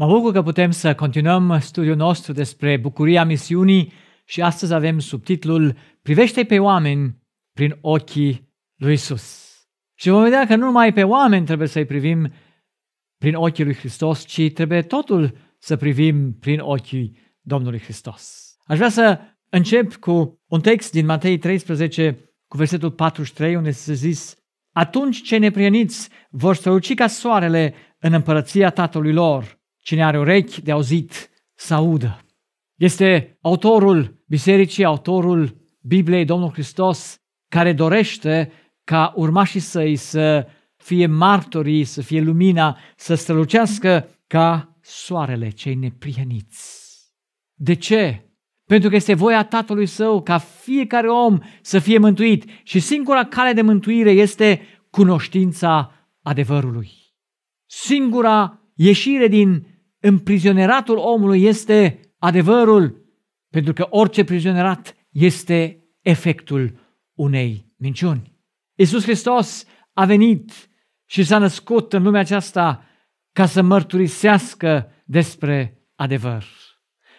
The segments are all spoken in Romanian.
Mă bucur că putem să continuăm studiul nostru despre bucuria misiunii și astăzi avem subtitlul Privește pe oameni prin ochii lui Isus. Și vom vedea că nu numai pe oameni trebuie să-i privim prin ochii lui Hristos, ci trebuie totul să privim prin ochii Domnului Hristos. Aș vrea să încep cu un text din Matei 13, cu versetul 43, unde se zis Atunci ce neprieniți vor străluci ca soarele în împărăția Tatălui lor – Cine are urechi de auzit, să audă. Este autorul bisericii, autorul Bibliei, Domnul Hristos, care dorește ca urmașii săi să fie martorii, să fie lumina, să strălucească ca soarele cei neprieniți. De ce? Pentru că este voia Tatălui Său ca fiecare om să fie mântuit și singura cale de mântuire este cunoștința adevărului. Singura ieșire din Împrizoneratul omului este adevărul, pentru că orice prizonerat este efectul unei minciuni. Iisus Hristos a venit și s-a născut în lumea aceasta ca să mărturisească despre adevăr.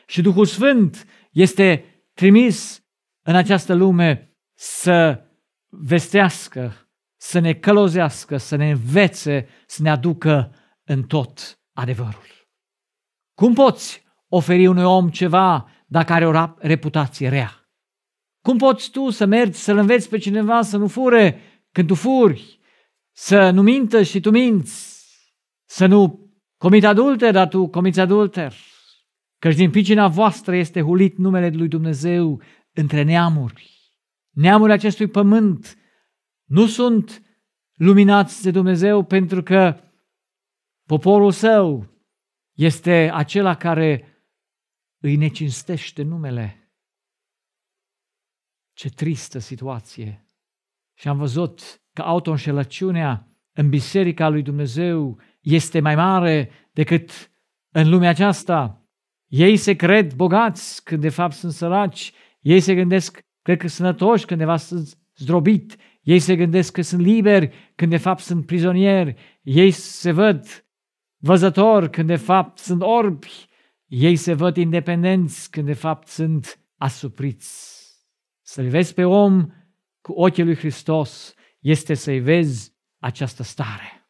Și Duhul Sfânt este trimis în această lume să vestească, să ne călozească, să ne învețe, să ne aducă în tot adevărul. Cum poți oferi unui om ceva dacă are o reputație rea? Cum poți tu să mergi să-l înveți pe cineva să nu fure când tu furi, să nu mintă și tu minți, să nu comiți adulter, dar tu comiți adulter? Căci din picina voastră este hulit numele lui Dumnezeu între neamuri. Neamurile acestui pământ nu sunt luminați de Dumnezeu pentru că poporul său este acela care îi necinstește numele. Ce tristă situație! Și am văzut că autoînșelăciunea în biserica lui Dumnezeu este mai mare decât în lumea aceasta. Ei se cred bogați când de fapt sunt săraci. Ei se gândesc cred că sunt sănătoși când de fapt sunt zdrobit. Ei se gândesc că sunt liberi când de fapt sunt prizonieri. Ei se văd văzători când de fapt sunt orbi, ei se văd independenți când de fapt sunt asupriți. Să-l vezi pe om cu ochii lui Hristos este să-i vezi această stare.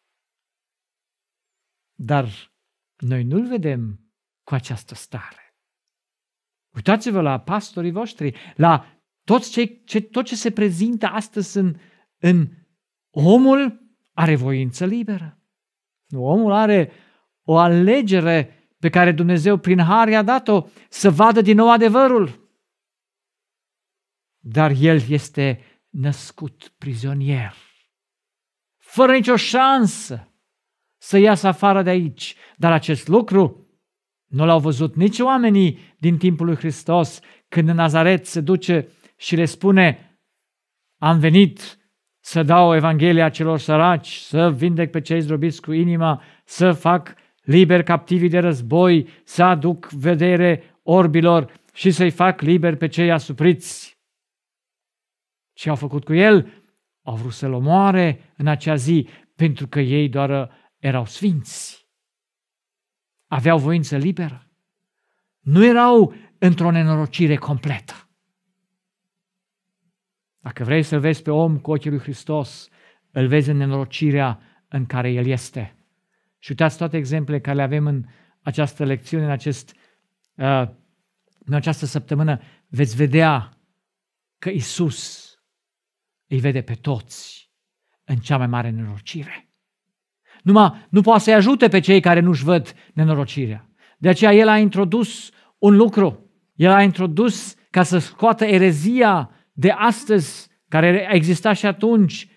Dar noi nu-l vedem cu această stare. Uitați-vă la pastorii voștri, la toți cei, ce, tot ce se prezintă astăzi în, în omul are voință liberă. Nu, omul are o alegere pe care Dumnezeu prin har i-a dat-o să vadă din nou adevărul. Dar el este născut prizonier, fără nicio șansă să iasă afară de aici. Dar acest lucru nu l-au văzut nici oamenii din timpul lui Hristos, când în Nazaret se duce și le spune, am venit să dau Evanghelia celor săraci, să vindec pe cei zdrobiți cu inima, să fac liber captivii de război, să aduc vedere orbilor și să-i fac liber pe cei asupriți. Ce au făcut cu el? Au vrut să-l omoare în acea zi, pentru că ei doar erau sfinți. Aveau voință liberă. Nu erau într-o nenorocire completă. Dacă vrei să-l vezi pe om cu ochii lui Hristos, îl vezi în nenorocirea în care el este. Și uitați toate exemplele care le avem în această lecțiune, în, acest, uh, în această săptămână, veți vedea că Isus îi vede pe toți în cea mai mare nenorocire. Numai nu poate să-i ajute pe cei care nu-și văd nenorocirea. De aceea el a introdus un lucru. El a introdus ca să scoată erezia de astăzi, care a existat și atunci,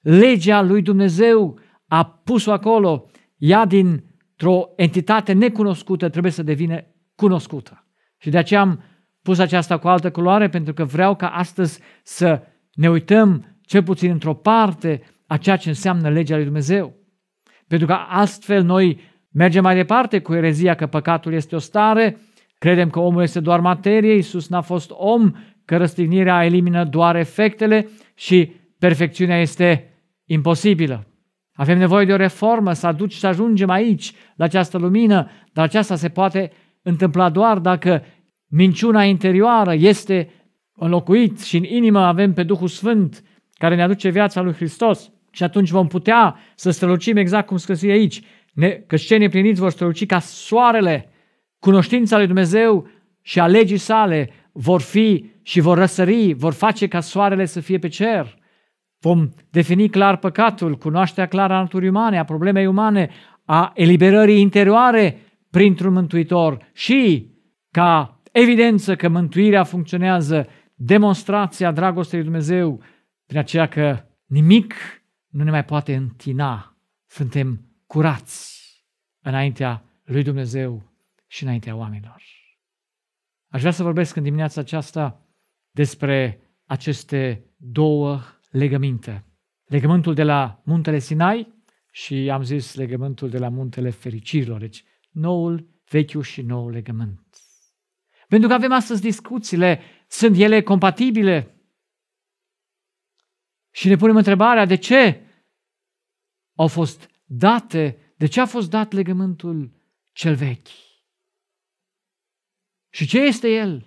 legea lui Dumnezeu a pus-o acolo, ea dintr-o entitate necunoscută trebuie să devină cunoscută. Și de aceea am pus aceasta cu altă culoare, pentru că vreau ca astăzi să ne uităm, cel puțin într-o parte, a ceea ce înseamnă legea lui Dumnezeu. Pentru că astfel noi mergem mai departe cu erezia că păcatul este o stare, credem că omul este doar materie, Iisus n-a fost om că răstignirea elimină doar efectele și perfecțiunea este imposibilă. Avem nevoie de o reformă, să aduci să ajungem aici, la această lumină, dar aceasta se poate întâmpla doar dacă minciuna interioară este înlocuit și în inimă avem pe Duhul Sfânt care ne aduce viața lui Hristos și atunci vom putea să strălucim exact cum scrie aici, ne, că cei nepliniți vor străluci ca soarele, cunoștința lui Dumnezeu și a legii sale vor fi și vor răsări, vor face ca soarele să fie pe cer. Vom defini clar păcatul, cunoașterea clară a naturii umane, a problemei umane, a eliberării interioare printr-un mântuitor și ca evidență că mântuirea funcționează, demonstrația dragostei lui Dumnezeu, prin aceea că nimic nu ne mai poate întina. Suntem curați înaintea lui Dumnezeu și înaintea oamenilor. Aș vrea să vorbesc în dimineața aceasta despre aceste două legăminte. Legământul de la muntele Sinai și am zis legământul de la muntele fericirilor, deci noul, vechiul și noul legământ. Pentru că avem astăzi discuțiile, sunt ele compatibile? Și ne punem întrebarea de ce au fost date, de ce a fost dat legământul cel vechi? Și ce este el?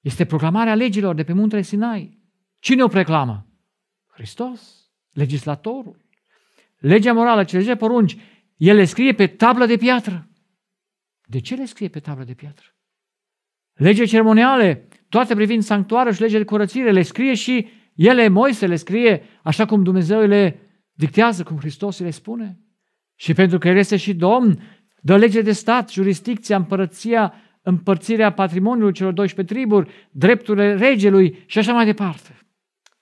Este proclamarea legilor de pe muntele Sinai. Cine o proclamă? Hristos, legislatorul. Legea morală, cele 10 porunci, el le scrie pe tablă de piatră. De ce le scrie pe tablă de piatră? Lege ceremoniale, toate privind sanctuarul și legea de curățire, le scrie și ele, Moise, le scrie așa cum Dumnezeu le dictează, cum Hristos le spune. Și pentru că El este și Domn, Dă lege de stat, jurisdicția, împărăția, împărțirea patrimoniului celor 12 triburi, drepturile regelui și așa mai departe.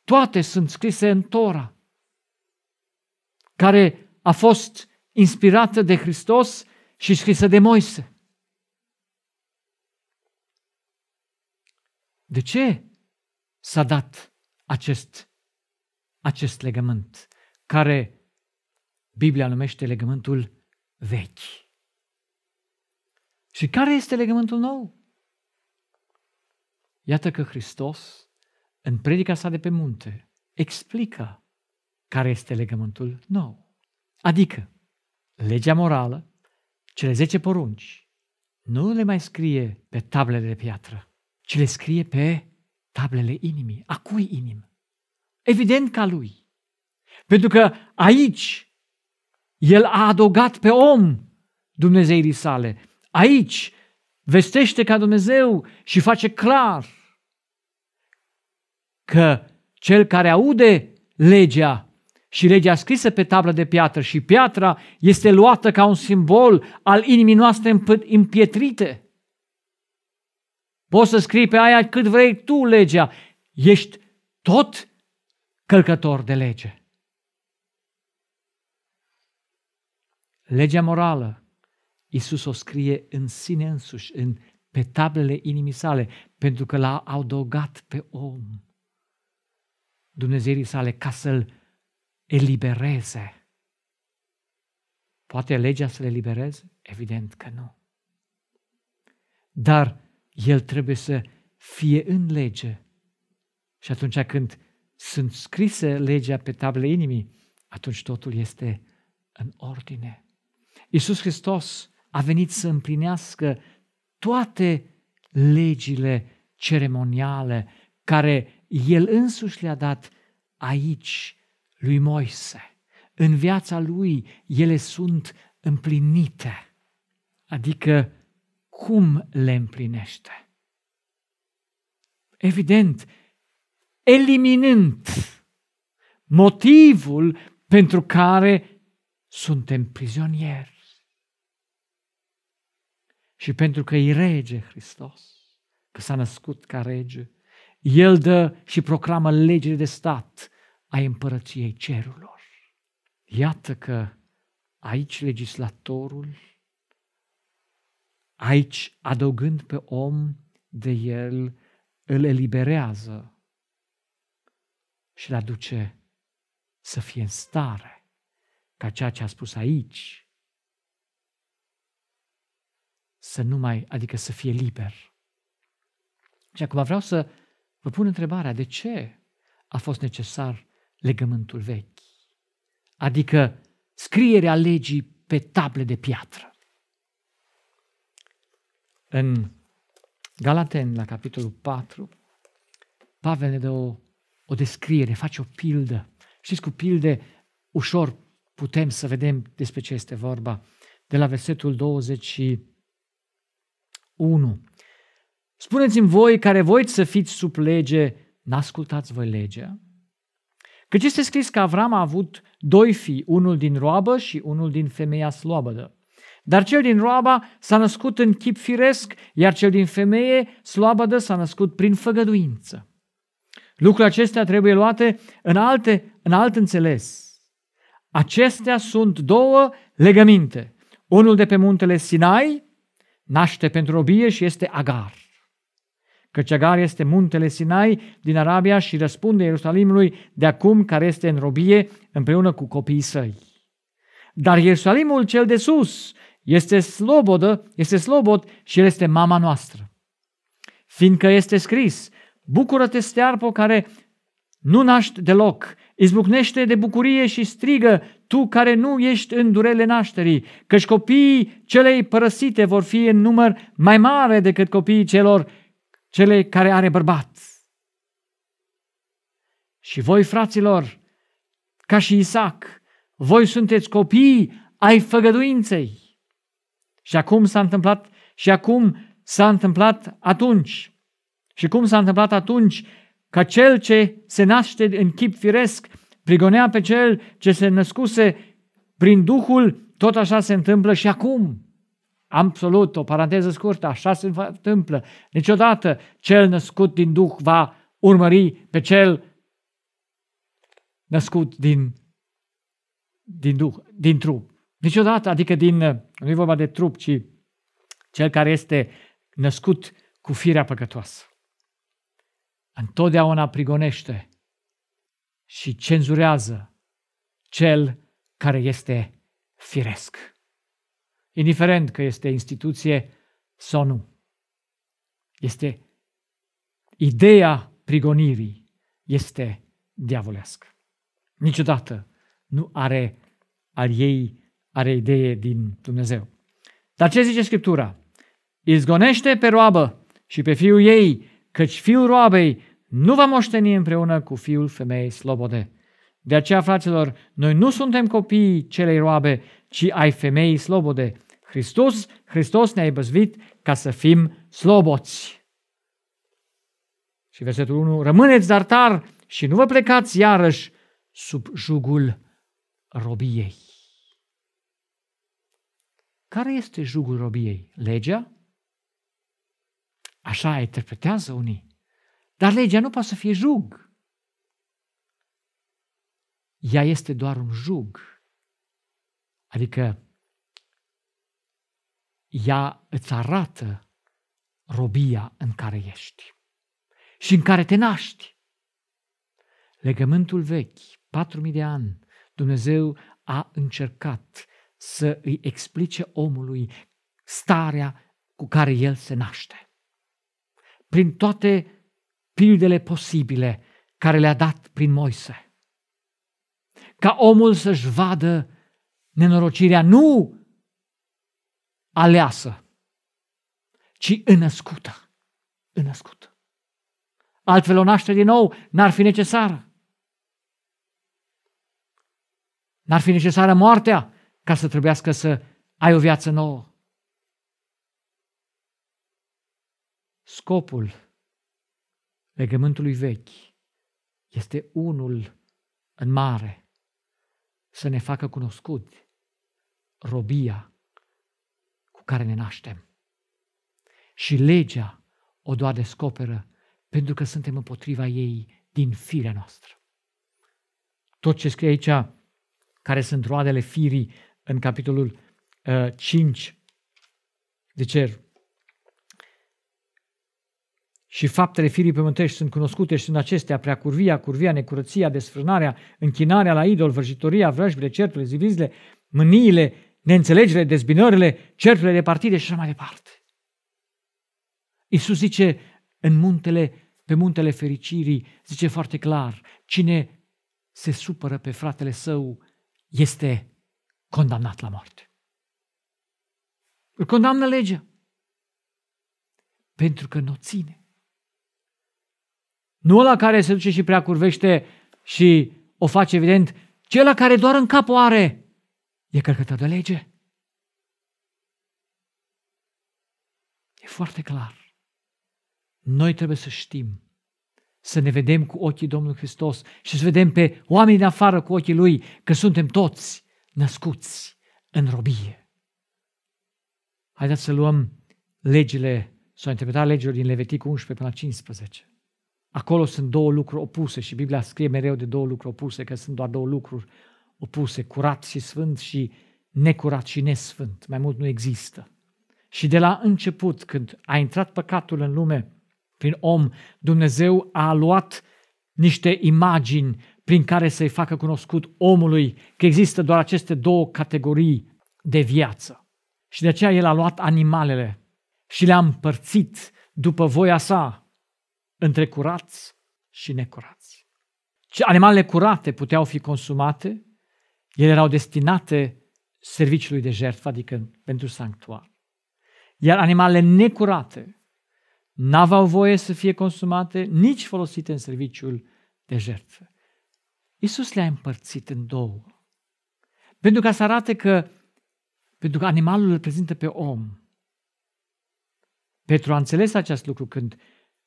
Toate sunt scrise în Tora, care a fost inspirată de Hristos și scrisă de Moise. De ce s-a dat acest, acest legământ, care Biblia numește legământul vechi? Și care este legământul nou? Iată că Hristos, în predica sa de pe munte, explică care este legământul nou. Adică, legea morală, cele zece porunci, nu le mai scrie pe tablele de piatră, ci le scrie pe tablele inimii. A cui inim? Evident ca lui. Pentru că aici el a adăugat pe om Dumnezeirii sale Aici vestește ca Dumnezeu și face clar că cel care aude legea și legea scrisă pe tablă de piatră și piatra este luată ca un simbol al inimii noastre împietrite. Poți să scrii pe aia cât vrei tu legea, ești tot călcător de lege. Legea morală Isus o scrie în sine însuși, în, pe tablele inimii sale, pentru că l-a adăugat pe om Dumnezeirii sale ca să-l elibereze. Poate legea să le elibereze? Evident că nu. Dar el trebuie să fie în lege. Și atunci când sunt scrise legea pe tablele inimii, atunci totul este în ordine. Iisus Hristos a venit să împlinească toate legile ceremoniale care el însuși le-a dat aici lui Moise. În viața lui ele sunt împlinite. Adică cum le împlinește? Evident, eliminând motivul pentru care suntem prizonieri și pentru că e rege Hristos, că s-a născut ca rege. El dă și proclamă legile de stat a împărăției cerurilor. Iată că aici legislatorul, aici adăugând pe om de el, îl eliberează și îl aduce să fie în stare ca ceea ce a spus aici să nu mai, adică să fie liber. Și acum vreau să vă pun întrebarea, de ce a fost necesar legământul vechi? Adică scrierea legii pe table de piatră. În Galaten, la capitolul 4, Pavel ne dă o, o descriere, face o pildă. Știți, cu pilde ușor putem să vedem despre ce este vorba. De la versetul 20 1. Spuneți-mi voi care voi să fiți sub lege, n-ascultați voi legea. Căci este scris că Avram a avut doi fii, unul din roabă și unul din femeia sloabădă. Dar cel din roaba s-a născut în chip firesc, iar cel din femeie sloabădă s-a născut prin făgăduință. Lucrurile acestea trebuie luate în, alte, în alt înțeles. Acestea sunt două legăminte. Unul de pe muntele Sinai naște pentru robie și este Agar. Căci Agar este muntele Sinai din Arabia și răspunde Ierusalimului de acum care este în robie împreună cu copiii săi. Dar Ierusalimul cel de sus este slobodă, este slobod și el este mama noastră. Fiindcă este scris, bucură-te stearpo care nu naște deloc, izbucnește de bucurie și strigă tu care nu ești în durele nașterii, căci copiii celei părăsite vor fi în număr mai mare decât copiii celor cele care are bărbat. Și voi, fraților, ca și Isaac, voi sunteți copii ai făgăduinței. Și acum s-a întâmplat, și acum s-a întâmplat atunci. Și cum s-a întâmplat atunci, ca cel ce se naște în chip firesc prigonea pe cel ce se născuse prin Duhul, tot așa se întâmplă și acum. Absolut, o paranteză scurtă, așa se întâmplă. Niciodată cel născut din Duh va urmări pe cel născut din, din Duh, din trup. Niciodată, adică din, nu e vorba de trup, ci cel care este născut cu firea păcătoasă. Întotdeauna prigonește și cenzurează cel care este firesc. Indiferent că este instituție sau nu. Este ideea prigonirii este diavolească. Niciodată nu are al ei, are idee din Dumnezeu. Dar ce zice Scriptura? Izgonește pe roabă și pe fiul ei, căci fiul roabei nu va moșteni împreună cu fiul femeii slobode. De aceea, fraților, noi nu suntem copiii celei roabe, ci ai femeii slobode. Hristos, Hristos ne-a ibăzvit ca să fim sloboți. Și versetul 1, rămâneți dar tar și nu vă plecați iarăși sub jugul robiei. Care este jugul robiei? Legea? Așa interpretează unii. Dar legea nu poate să fie jug. Ea este doar un jug. Adică ea îți arată robia în care ești și în care te naști. Legământul vechi, 4000 de ani, Dumnezeu a încercat să îi explice omului starea cu care el se naște. Prin toate pildele posibile care le-a dat prin Moise. Ca omul să-și vadă nenorocirea nu aleasă, ci înăscută. Înăscută. Altfel o naște din nou n-ar fi necesară. N-ar fi necesară moartea ca să trebuiască să ai o viață nouă. Scopul legământului vechi este unul în mare să ne facă cunoscut robia cu care ne naștem. Și legea o doar descoperă pentru că suntem împotriva ei din firea noastră. Tot ce scrie aici, care sunt roadele firii în capitolul uh, 5, de cer și faptele firii pământești sunt cunoscute și sunt acestea, prea curvia, curvia, necurăția, desfrânarea, închinarea la idol, vrăjitoria, vrăjbile, certurile, zivizile, mâniile, neînțelegerile, dezbinările, certurile de partide și așa mai departe. Iisus zice în muntele, pe muntele fericirii, zice foarte clar, cine se supără pe fratele său este condamnat la moarte. Îl condamnă legea pentru că nu o ține. Nu la care se duce și prea curvește și o face evident, cel la care doar în cap o are. E cărcător de lege. E foarte clar. Noi trebuie să știm, să ne vedem cu ochii Domnului Hristos și să vedem pe oamenii de afară cu ochii Lui că suntem toți născuți în robie. Haideți să luăm legile sau interpretarea legilor din Levitic 11 până la 15. Acolo sunt două lucruri opuse și Biblia scrie mereu de două lucruri opuse, că sunt doar două lucruri opuse, curat și sfânt și necurat și nesfânt. Mai mult nu există. Și de la început, când a intrat păcatul în lume prin om, Dumnezeu a luat niște imagini prin care să-i facă cunoscut omului că există doar aceste două categorii de viață. Și de aceea el a luat animalele și le-a împărțit după voia sa între curați și necurați. Ce animalele curate puteau fi consumate, ele erau destinate serviciului de jertfă, adică pentru sanctuar. Iar animalele necurate n-aveau voie să fie consumate, nici folosite în serviciul de jertfă. Iisus le-a împărțit în două. Pentru ca să arate că, pentru că animalul îl prezintă pe om. Petru a înțeles acest lucru când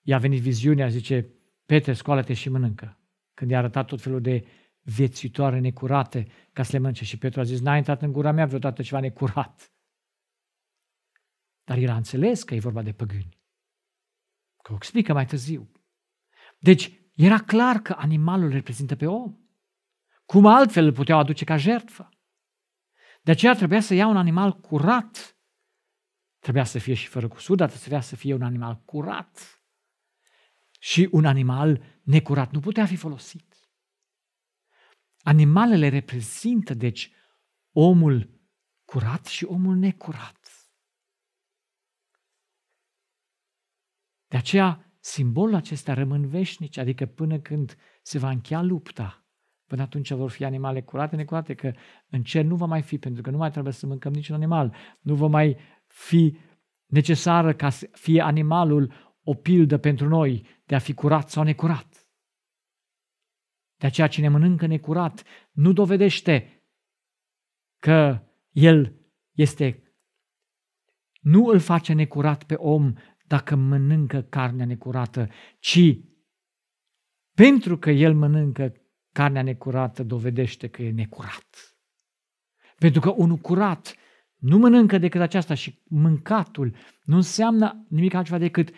i-a venit viziunea, zice, Petre, scoală-te și mănâncă. Când i-a arătat tot felul de viețitoare necurate ca să le mănânce. Și Petru a zis, n-a intrat în gura mea vreodată ceva necurat. Dar el a înțeles că e vorba de păgâni. Că o explică mai târziu. Deci, era clar că animalul reprezintă pe om. Cum altfel îl puteau aduce ca jertfă? De aceea trebuia să ia un animal curat. Trebuia să fie și fără cusur, dar trebuia să fie un animal curat și un animal necurat nu putea fi folosit. Animalele reprezintă, deci, omul curat și omul necurat. De aceea, simbolul acesta rămân veșnici, adică până când se va încheia lupta, până atunci vor fi animale curate, necurate, că în cer nu va mai fi, pentru că nu mai trebuie să mâncăm niciun animal, nu va mai fi necesară ca să fie animalul o pildă pentru noi de a fi curat sau necurat. De aceea cine mănâncă necurat nu dovedește că el este, nu îl face necurat pe om dacă mănâncă carnea necurată, ci pentru că el mănâncă carnea necurată, dovedește că e necurat. Pentru că unul curat nu mănâncă decât aceasta și mâncatul nu înseamnă nimic altceva decât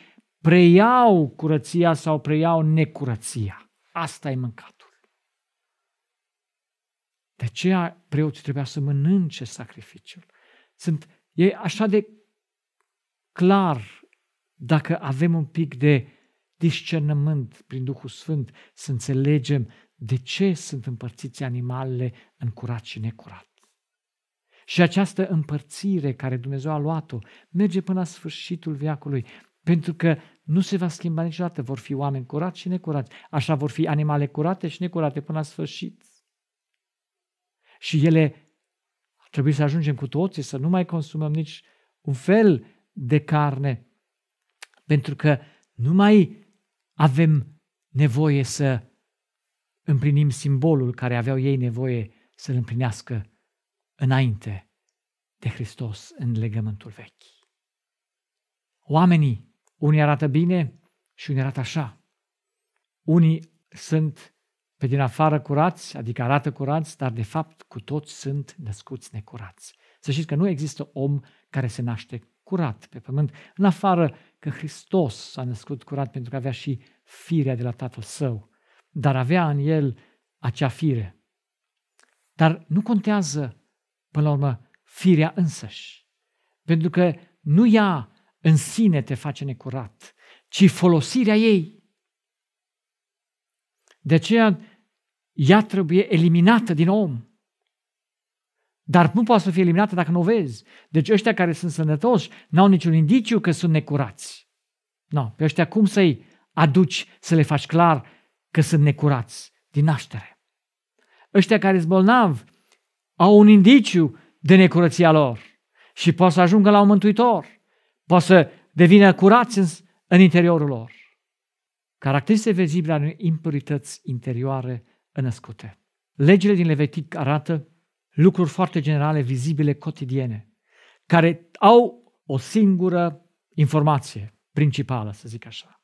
preiau curăția sau preiau necurăția. Asta e mâncatul. De aceea preoții trebuia să mănânce sacrificiul. Sunt, e așa de clar dacă avem un pic de discernământ prin Duhul Sfânt să înțelegem de ce sunt împărțiți animalele în curat și necurat. Și această împărțire care Dumnezeu a luat-o merge până la sfârșitul viacului. Pentru că nu se va schimba niciodată. Vor fi oameni curați și necurați. Așa vor fi animale curate și necurate până la sfârșit. Și ele trebuie să ajungem cu toții să nu mai consumăm nici un fel de carne, pentru că nu mai avem nevoie să împlinim simbolul care aveau ei nevoie să-l împlinească înainte de Hristos în legământul vechi. Oamenii unii arată bine și unii arată așa. Unii sunt pe din afară curați, adică arată curați, dar de fapt cu toți sunt născuți necurați. Să știți că nu există om care se naște curat pe pământ, în afară că Hristos s-a născut curat pentru că avea și firea de la Tatăl Său, dar avea în el acea fire. Dar nu contează, până la urmă, firea însăși, pentru că nu ea în sine te face necurat, ci folosirea ei. De aceea ea trebuie eliminată din om. Dar nu poate să fie eliminată dacă nu o vezi. Deci ăștia care sunt sănătoși n-au niciun indiciu că sunt necurați. Nu, no, pe ăștia cum să-i aduci să le faci clar că sunt necurați din naștere? Ăștia care sunt bolnavi au un indiciu de necurăția lor și pot să ajungă la un mântuitor. Poate să devină curați în, în interiorul lor. Caracteristice vizibile ale impurități interioare înăscute. Legile din Levitic arată lucruri foarte generale, vizibile, cotidiene, care au o singură informație principală, să zic așa.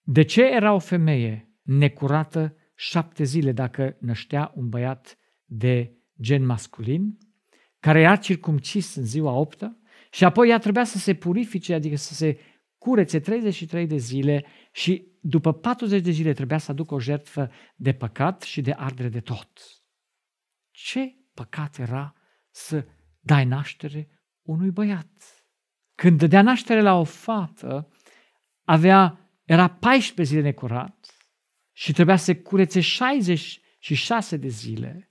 De ce era o femeie necurată șapte zile dacă năștea un băiat de gen masculin, care era circumcis în ziua optă, și apoi ea trebuia să se purifice, adică să se curețe 33 de zile și după 40 de zile trebuia să aducă o jertfă de păcat și de ardere de tot. Ce păcat era să dai naștere unui băiat? Când dădea naștere la o fată, avea, era 14 zile necurat și trebuia să se curețe 66 de zile.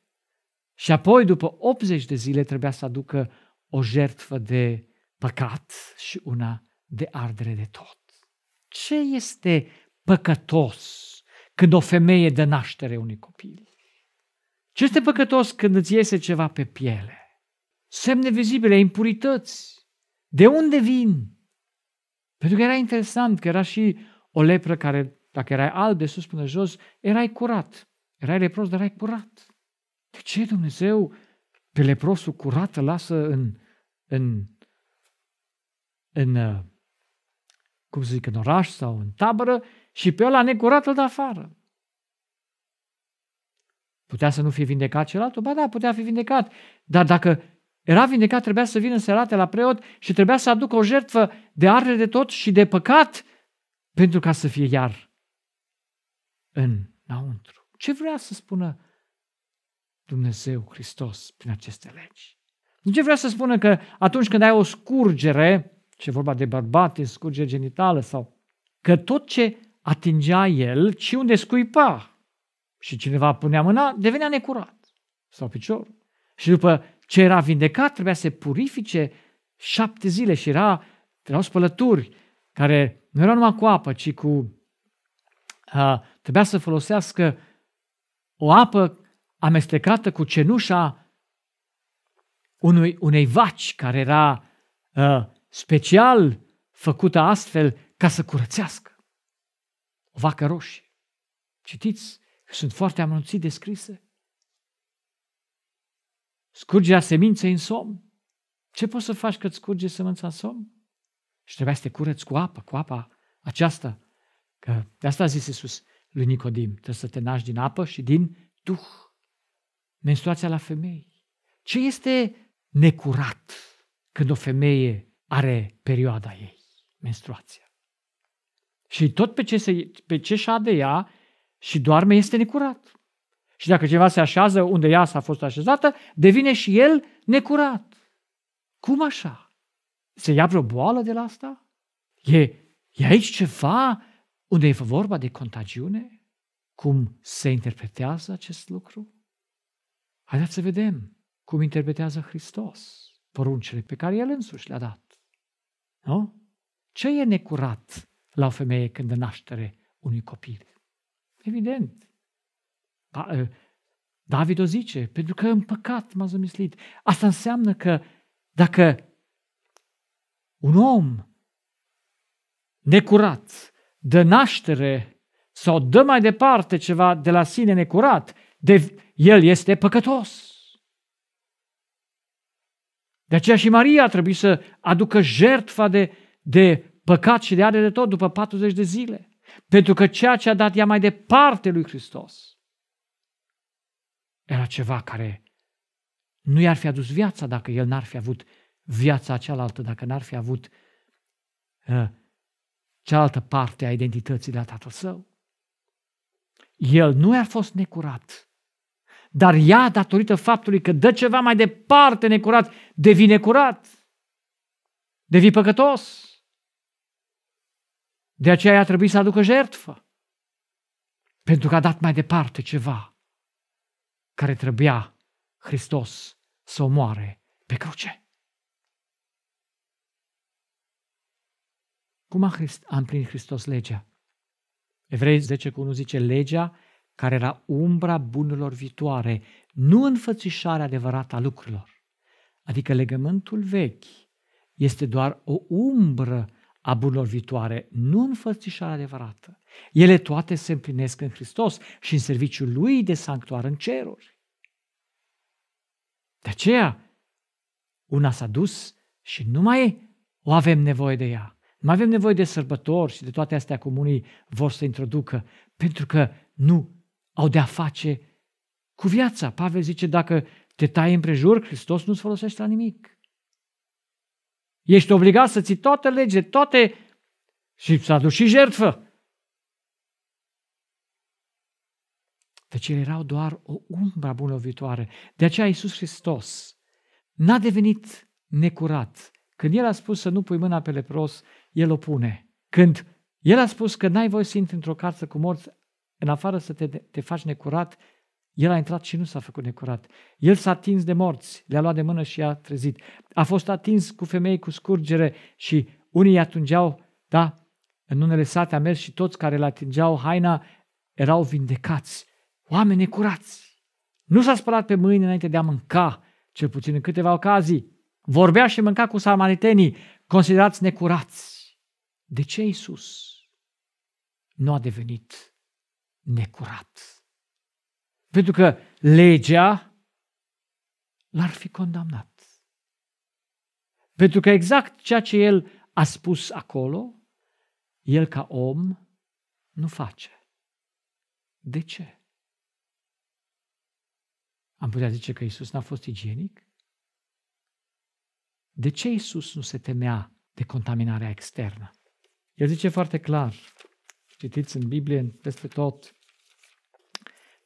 Și apoi, după 80 de zile, trebuia să aducă o jertfă de păcat și una de ardere de tot. Ce este păcătos când o femeie dă naștere unui copil? Ce este păcătos când îți iese ceva pe piele? Semne vizibile, impurități. De unde vin? Pentru că era interesant că era și o lepră care, dacă erai alb de sus până jos, erai curat. Erai lepros, dar erai curat. De ce Dumnezeu pe leprosul curat lasă în, în, în uh, cum să zic, în oraș sau în tabără și pe ăla necurat îl dă afară. Putea să nu fie vindecat celălalt? Ba da, putea fi vindecat. Dar dacă era vindecat, trebuia să vină în serate la preot și trebuia să aducă o jertfă de arde de tot și de păcat pentru ca să fie iar în înăuntru. Ce vrea să spună Dumnezeu Hristos prin aceste legi. Ce vrea să spună că atunci când ai o scurgere, ce vorba de bărbat, scurgere genitală sau că tot ce atingea el, ci unde scuipa și cineva punea mâna, devenea necurat sau picior. Și după ce era vindecat, trebuia să se purifice șapte zile și era, erau spălături care nu erau numai cu apă, ci cu... Uh, trebuia să folosească o apă amestecată cu cenușa unui, unei vaci care era uh, special făcută astfel ca să curățească. O vacă roșie. Citiți, sunt foarte amănunțit descrise. Scurgerea seminței în somn. Ce poți să faci că îți scurge sămânța în somn? Și trebuia să te curăți cu apă, cu apa aceasta. Că de asta a zis Iisus lui Nicodim, trebuie să te naști din apă și din Duh menstruația la femei. Ce este necurat când o femeie are perioada ei, menstruația? Și tot pe ce, se, pe ce șade ea și doarme este necurat. Și dacă ceva se așează unde ea s-a fost așezată, devine și el necurat. Cum așa? Se ia vreo boală de la asta? E, e aici ceva unde e vorba de contagiune? Cum se interpretează acest lucru? Haideți să vedem cum interpretează Hristos poruncile pe care El însuși le-a dat. Nu? Ce e necurat la o femeie când dă naștere unui copil? Evident. Ă, David o zice, pentru că în păcat m-a zămislit. Asta înseamnă că dacă un om necurat dă naștere sau dă mai departe ceva de la sine necurat, de, el este păcătos. De aceea și Maria a trebuit să aducă jertfa de, de păcat și de are de tot după 40 de zile. Pentru că ceea ce a dat ea mai departe lui Hristos era ceva care nu i-ar fi adus viața dacă el n-ar fi avut viața cealaltă, dacă n-ar fi avut uh, cealaltă parte a identității de la tatăl său. El nu ar fost necurat dar ea, datorită faptului că dă ceva mai departe necurat, devine curat. Devii păcătos. De aceea ea a trebuit să aducă jertfă. Pentru că a dat mai departe ceva care trebuia Hristos să o moare pe cruce. Cum a, Hrist, a împlinit Hristos legea? Evrei 10 cu 1 zice, legea care era umbra bunurilor viitoare, nu înfățișarea adevărată a lucrurilor. Adică legământul vechi este doar o umbră a bunurilor viitoare, nu înfățișarea adevărată. Ele toate se împlinesc în Hristos și în serviciul Lui de sanctuar în ceruri. De aceea, una s-a dus și nu mai o avem nevoie de ea. Nu mai avem nevoie de sărbători și de toate astea cum unii vor să introducă, pentru că nu au de-a face cu viața. Pavel zice, dacă te tai împrejur, Hristos nu-ți folosește la nimic. Ești obligat să ții toate lege, toate și să aduci și jertfă. Deci ele erau doar o umbra bunăvitoare. De aceea Iisus Hristos n-a devenit necurat. Când El a spus să nu pui mâna pe lepros, El o pune. Când El a spus că n-ai voie să intri într-o casă cu morți, în afară să te, te faci necurat, el a intrat și nu s-a făcut necurat. El s-a atins de morți, le-a luat de mână și i-a trezit. A fost atins cu femei cu scurgere și unii atungeau, da, în unele sate a mers și toți care le atingeau haina erau vindecați. Oameni necurați. Nu s-a spălat pe mâini înainte de a mânca, cel puțin în câteva ocazii. Vorbea și mânca cu samaritenii, considerați necurați. De ce Isus nu a devenit necurat. Pentru că legea l-ar fi condamnat. Pentru că exact ceea ce el a spus acolo, el ca om nu face. De ce? Am putea zice că Isus n-a fost igienic? De ce Isus nu se temea de contaminarea externă? El zice foarte clar, Citiți în Biblie, peste tot.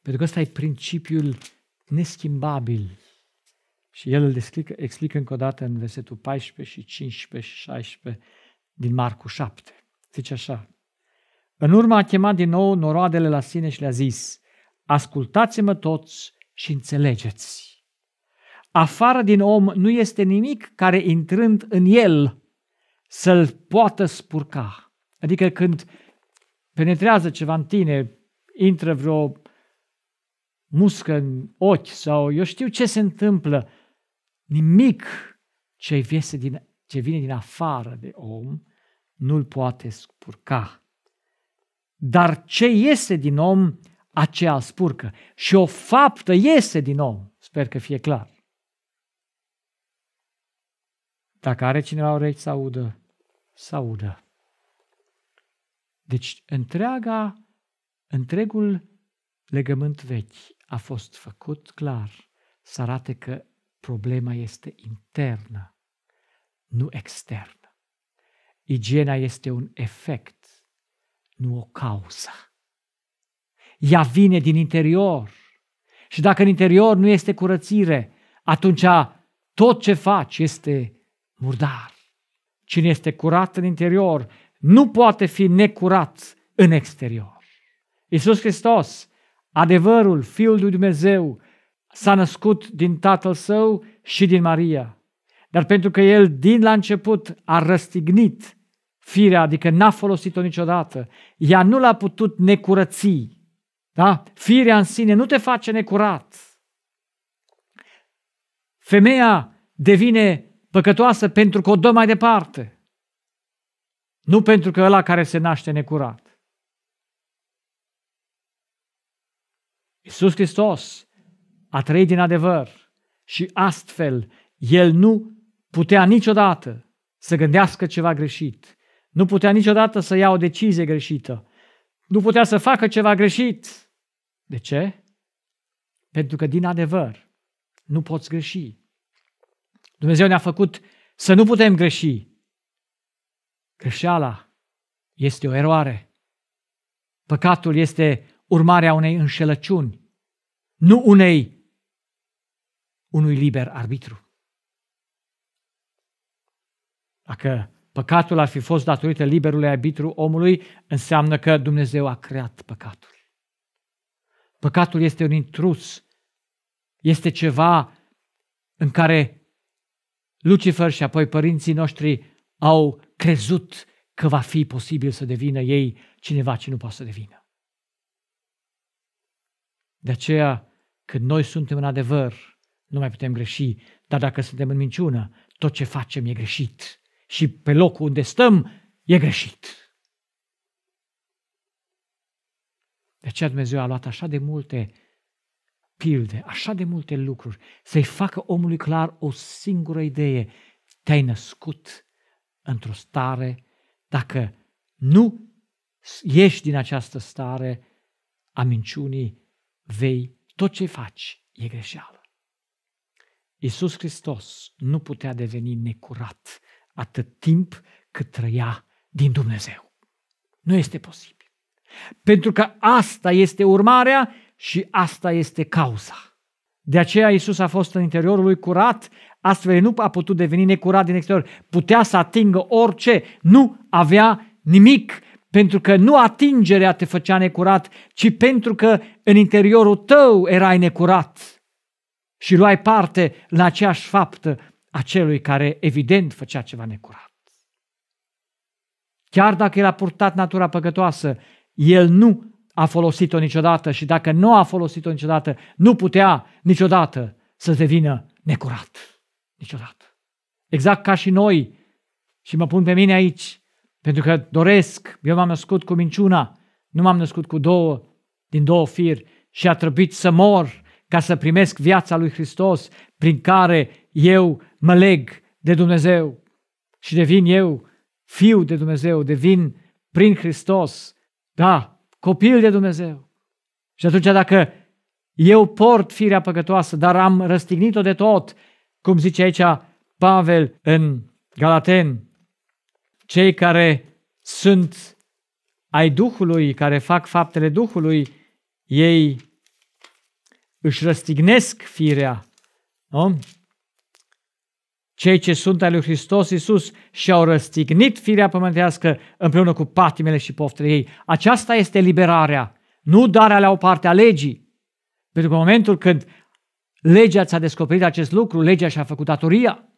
Pentru că ăsta e principiul neschimbabil. Și el îl explică, explică încă o dată în versetul 14 și 15 și 16 din Marcu 7. Zice așa, în urmă a chemat din nou noroadele la sine și le-a zis, ascultați-mă toți și înțelegeți. Afară din om nu este nimic care intrând în el să-l poată spurca. Adică când penetrează ceva în tine, intră vreo muscă în ochi sau eu știu ce se întâmplă, nimic ce, viese din, ce vine din afară de om nu-l poate spurca. Dar ce iese din om, aceea spurcă. Și o faptă iese din om. Sper că fie clar. Dacă are cineva urechi să audă, să audă. Deci întreaga, întregul legământ vechi a fost făcut clar să arate că problema este internă, nu externă. Igiena este un efect, nu o cauză. Ea vine din interior și dacă în interior nu este curățire, atunci tot ce faci este murdar. Cine este curat în interior nu poate fi necurat în exterior. Iisus Hristos, adevărul, Fiul lui Dumnezeu, s-a născut din Tatăl Său și din Maria. Dar pentru că El din la început a răstignit firea, adică n-a folosit-o niciodată, ea nu l-a putut necurăți. Da? Firea în sine nu te face necurat. Femeia devine păcătoasă pentru că o dă mai departe. Nu pentru că ăla care se naște necurat. Iisus Hristos a trăit din adevăr și astfel el nu putea niciodată să gândească ceva greșit. Nu putea niciodată să ia o decizie greșită. Nu putea să facă ceva greșit. De ce? Pentru că din adevăr nu poți greși. Dumnezeu ne-a făcut să nu putem greși, Greșeala este o eroare. Păcatul este urmarea unei înșelăciuni, nu unei unui liber arbitru. Dacă păcatul ar fi fost datorită liberului arbitru omului, înseamnă că Dumnezeu a creat păcatul. Păcatul este un intrus, este ceva în care Lucifer și apoi părinții noștri au crezut că va fi posibil să devină ei cineva ce nu poate să devină. De aceea, când noi suntem în adevăr, nu mai putem greși, dar dacă suntem în minciună, tot ce facem e greșit. Și pe locul unde stăm e greșit. De aceea Dumnezeu a luat așa de multe pilde, așa de multe lucruri, să-i facă omului clar o singură idee. Te-ai născut într-o stare, dacă nu ieși din această stare a minciunii, vei tot ce faci e greșeală. Iisus Hristos nu putea deveni necurat atât timp cât trăia din Dumnezeu. Nu este posibil. Pentru că asta este urmarea și asta este cauza. De aceea Isus a fost în interiorul lui curat, astfel nu a putut deveni necurat din exterior. Putea să atingă orice, nu avea nimic, pentru că nu atingerea te făcea necurat, ci pentru că în interiorul tău erai necurat și luai parte la aceeași faptă a celui care evident făcea ceva necurat. Chiar dacă el a purtat natura păcătoasă, el nu a folosit-o niciodată și dacă nu a folosit-o niciodată, nu putea niciodată să devină necurat. Niciodată. Exact ca și noi. Și mă pun pe mine aici, pentru că doresc. Eu m-am născut cu minciuna, nu m-am născut cu două, din două firi și a trebuit să mor ca să primesc viața lui Hristos prin care eu mă leg de Dumnezeu și devin eu fiu de Dumnezeu, devin prin Hristos, da, copil de Dumnezeu. Și atunci dacă eu port firea păcătoasă, dar am răstignit-o de tot, cum zice aici Pavel în Galaten, cei care sunt ai Duhului, care fac faptele Duhului, ei își răstignesc firea. Nu? Cei ce sunt al lui Hristos Iisus și-au răstignit firea pământească împreună cu patimele și poftele ei. Aceasta este liberarea, nu darea la o parte a legii. Pentru că în momentul când legea ți-a descoperit acest lucru, legea și-a făcut datoria.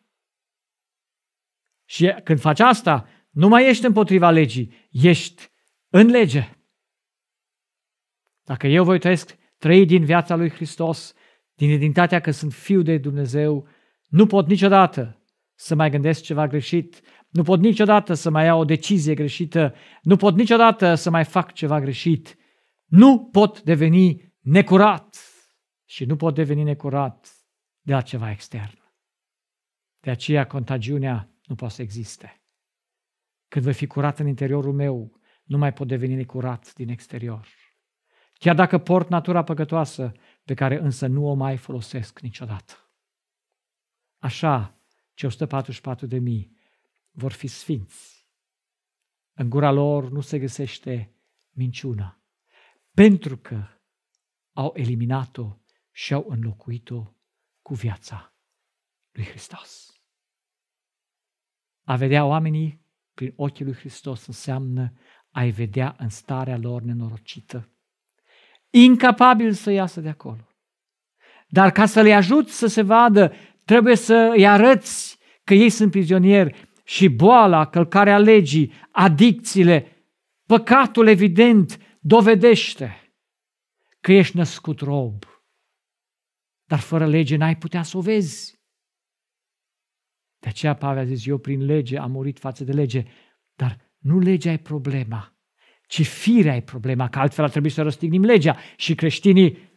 Și când faci asta, nu mai ești împotriva legii, ești în lege. Dacă eu voi trăiesc, trăi din viața lui Hristos, din identitatea că sunt fiu de Dumnezeu, nu pot niciodată să mai gândesc ceva greșit, nu pot niciodată să mai iau o decizie greșită, nu pot niciodată să mai fac ceva greșit, nu pot deveni necurat și nu pot deveni necurat de la ceva extern. De aceea contagiunea nu poate să existe. Când voi fi curat în interiorul meu, nu mai pot deveni necurat din exterior. Chiar dacă port natura păcătoasă, pe care însă nu o mai folosesc niciodată. Așa, cei 144 de mii vor fi sfinți. În gura lor nu se găsește minciuna, pentru că au eliminat-o și au înlocuit-o cu viața lui Hristos. A vedea oamenii prin ochii lui Hristos înseamnă a-i vedea în starea lor nenorocită, incapabil să iasă de acolo. Dar ca să le ajut să se vadă trebuie să îi arăți că ei sunt prizonieri și boala, călcarea legii, adicțiile, păcatul evident, dovedește că ești născut rob. Dar fără lege n-ai putea să o vezi. De aceea Pavel a zis, eu prin lege am murit față de lege, dar nu legea e problema, ci firea e problema, că altfel ar trebui să răstignim legea și creștinii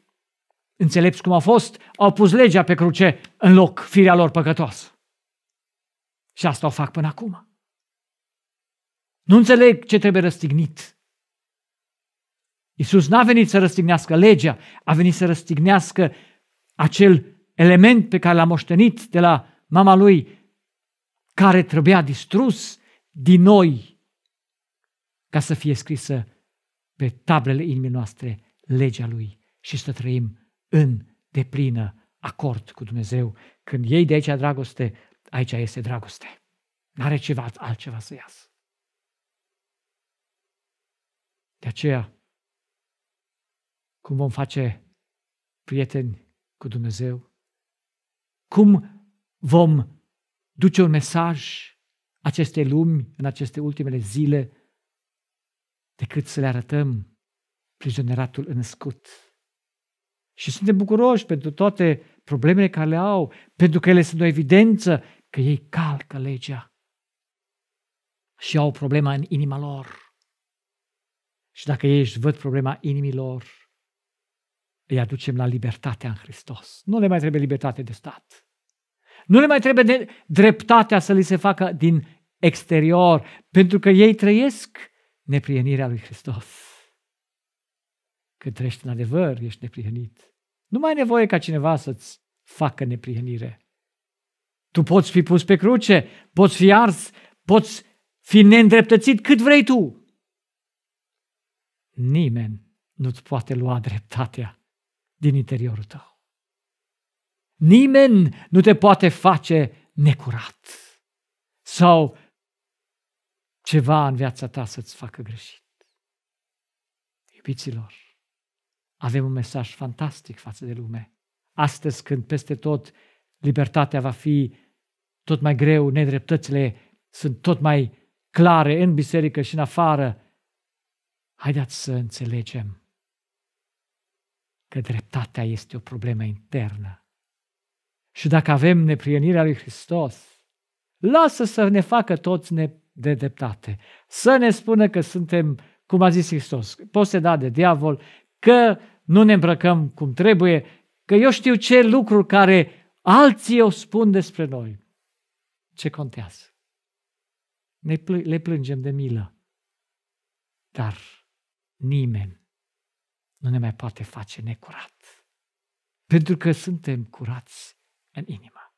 înțelepți cum au fost, au pus legea pe cruce în loc firea lor păcătoasă. Și asta o fac până acum. Nu înțeleg ce trebuie răstignit. Iisus n-a venit să răstignească legea, a venit să răstignească acel element pe care l-a moștenit de la mama lui, care trebuia distrus din noi ca să fie scrisă pe tablele inimii noastre legea lui și să trăim în deplină acord cu Dumnezeu. Când ei de aici dragoste, aici este dragoste. N-are ceva altceva să iasă. De aceea, cum vom face prieteni cu Dumnezeu? Cum vom duce un mesaj acestei lumi în aceste ultimele zile decât să le arătăm prizoneratul înăscut? Și suntem bucuroși pentru toate problemele care le au, pentru că ele sunt o evidență că ei calcă legea și au problema în inima lor. Și dacă ei își văd problema inimilor, îi aducem la libertatea în Hristos. Nu le mai trebuie libertate de stat. Nu le mai trebuie de dreptatea să li se facă din exterior, pentru că ei trăiesc neprienirea lui Hristos. Când trăiești în adevăr, ești neprihănit. Nu mai ai nevoie ca cineva să-ți facă neprihănire. Tu poți fi pus pe cruce, poți fi ars, poți fi neîndreptățit cât vrei tu. Nimeni nu-ți poate lua dreptatea din interiorul tău. Nimeni nu te poate face necurat sau ceva în viața ta să-ți facă greșit. Iubiților, avem un mesaj fantastic față de lume. Astăzi, când peste tot libertatea va fi tot mai greu, nedreptățile sunt tot mai clare în biserică și în afară, haideți să înțelegem că dreptatea este o problemă internă. Și dacă avem neprienirea lui Hristos, lasă să ne facă toți ne de dreptate. Să ne spună că suntem, cum a zis Hristos, da de diavol, că nu ne îmbrăcăm cum trebuie, că eu știu ce lucruri care alții o spun despre noi. Ce contează? Ne pl- le plângem de milă, dar nimeni nu ne mai poate face necurat, pentru că suntem curați în inimă.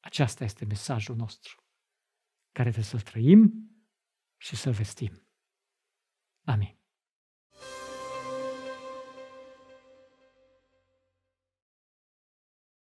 Aceasta este mesajul nostru, care trebuie să-l trăim și să-l vestim. Amin.